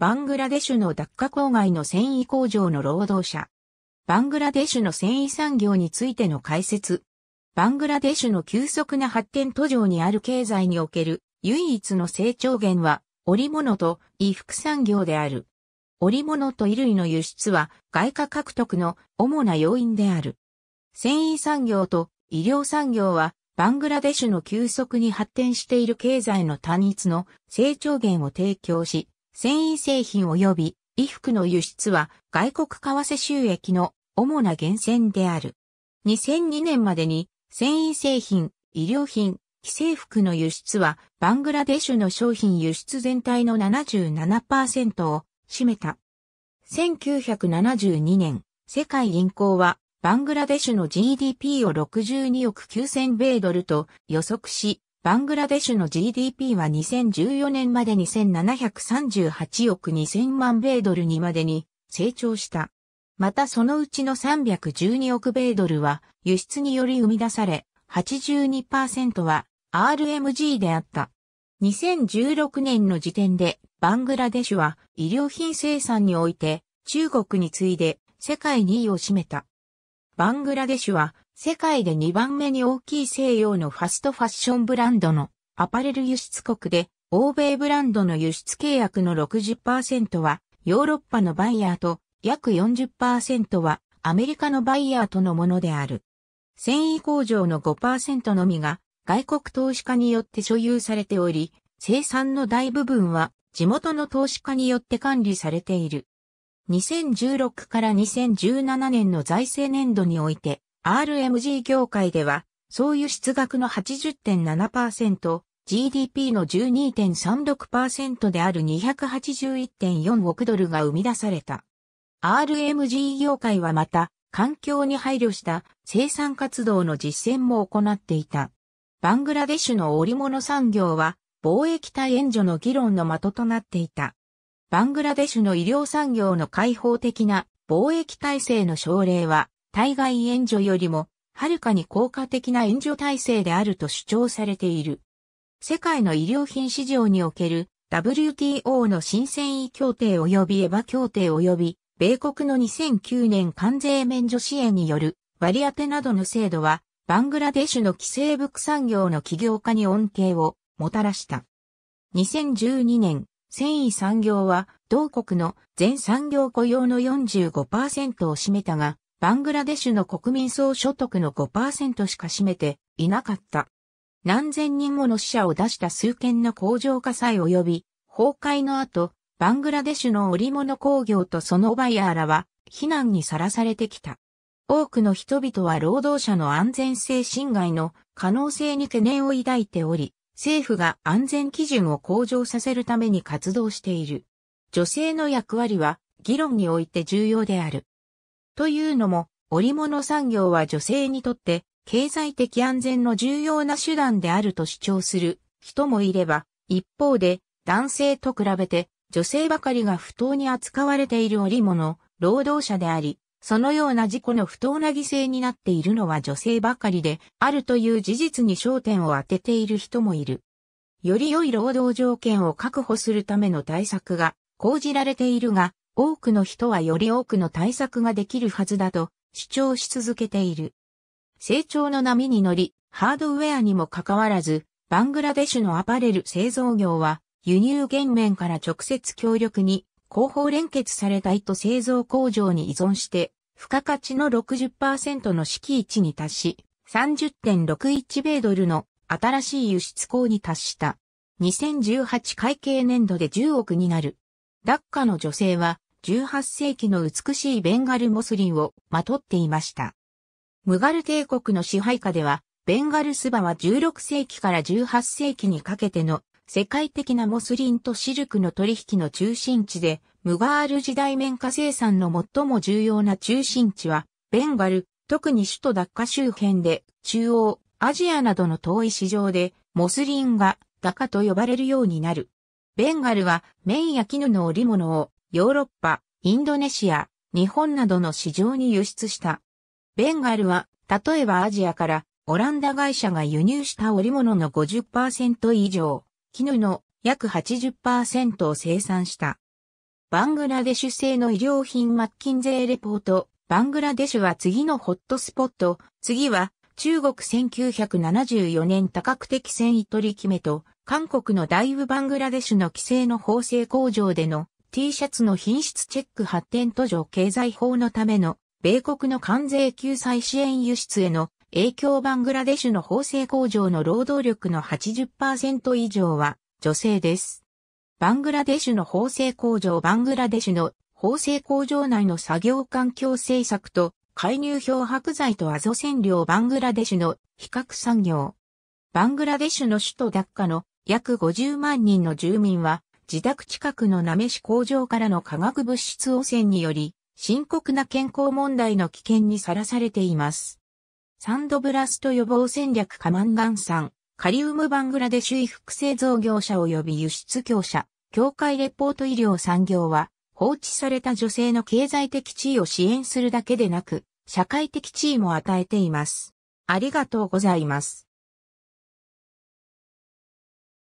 バングラデシュのダッカ郊外の繊維工場の労働者。バングラデシュの繊維産業についての解説。バングラデシュの急速な発展途上にある経済における唯一の成長源は織物と衣服産業である。織物と衣類の輸出は外貨獲得の主な要因である。繊維産業と医療産業はバングラデシュの急速に発展している経済の単一の成長源を提供し、繊維製品及び衣服の輸出は外国為替収益の主な源泉である。2002年までに繊維製品、衣料品、既製服の輸出はバングラデシュの商品輸出全体の77%を占めた。1972年、世界銀行はバングラデシュの GDP を62億9000米ドルと予測し、バングラデシュの GDP は2014年までに1738億2000万米ドルにまでに成長した。またそのうちの312億米ドルは輸出により生み出され、82%は RMG であった。2016年の時点でバングラデシュは医療品生産において中国に次いで世界2位を占めた。バングラデシュは世界で2番目に大きい西洋のファストファッションブランドのアパレル輸出国で、欧米ブランドの輸出契約の60%はヨーロッパのバイヤーと約40%はアメリカのバイヤーとのものである。繊維工場の5%のみが外国投資家によって所有されており、生産の大部分は地元の投資家によって管理されている。2016から2017年の財政年度において、RMG 業界では、総輸出額の80.7%、GDP の12.36%である281.4億ドルが生み出された。RMG 業界はまた、環境に配慮した生産活動の実践も行っていた。バングラデシュの織物産業は、貿易対援助の議論の的となっていた。バングラデシュの医療産業の開放的な貿易体制の奨励は、対外援助よりも、はるかに効果的な援助体制であると主張されている。世界の医療品市場における WTO の新繊維協定及びエヴァ協定及び米国の2009年関税免除支援による割り当てなどの制度はバングラデシュの規制。物産業の起業家に恩恵をもたらした。2012年、繊維産業は同国の全産業雇用の45%を占めたが、バングラデシュの国民総所得の5%しか占めていなかった。何千人もの死者を出した数件の工場火災及び崩壊の後、バングラデシュの織物工業とそのバイヤーらは避難にさらされてきた。多くの人々は労働者の安全性侵害の可能性に懸念を抱いており、政府が安全基準を向上させるために活動している。女性の役割は議論において重要である。というのも、織物産業は女性にとって経済的安全の重要な手段であると主張する人もいれば、一方で男性と比べて女性ばかりが不当に扱われている織物、労働者であり、そのような事故の不当な犠牲になっているのは女性ばかりであるという事実に焦点を当てている人もいる。より良い労働条件を確保するための対策が講じられているが、多くの人はより多くの対策ができるはずだと主張し続けている。成長の波に乗り、ハードウェアにもかかわらず、バングラデシュのアパレル製造業は輸入減免から直接協力に広報連結された糸製造工場に依存して付加価値の60%の敷地に達し30.61米ドルの新しい輸出口に達した2018会計年度で10億になる。ダッカの女性は18世紀の美しいベンガルモスリンをまとっていました。ムガル帝国の支配下では、ベンガルスバは16世紀から18世紀にかけての世界的なモスリンとシルクの取引の中心地で、ムガール時代綿花生産の最も重要な中心地は、ベンガル、特に首都ダッカ周辺で、中央、アジアなどの遠い市場で、モスリンがダカと呼ばれるようになる。ベンガルは綿や絹の織物をヨーロッパ、インドネシア、日本などの市場に輸出した。ベンガルは、例えばアジアからオランダ会社が輸入した織物の50%以上、絹の約80%を生産した。バングラデシュ製の衣料品マッキンゼーレポート、バングラデシュは次のホットスポット、次は中国1974年多角的繊維取り決めと、韓国の大ブバングラデシュの規制の縫製工場での T シャツの品質チェック発展途上経済法のための米国の関税救済支援輸出への影響バングラデシュの縫製工場の労働力の80%以上は女性です。バングラデシュの縫製工場バングラデシュの縫製工場内の作業環境政策と介入漂白剤とアゾ染料バングラデシュの比較産業。バングラデシュの首都ダッカの約50万人の住民は自宅近くのなめし工場からの化学物質汚染により、深刻な健康問題の危険にさらされています。サンドブラスト予防戦略カマンガン酸、カリウムバングラデシュ衣服製造業者及び輸出業者、協会レポート医療産業は、放置された女性の経済的地位を支援するだけでなく、社会的地位も与えています。ありがとうございます。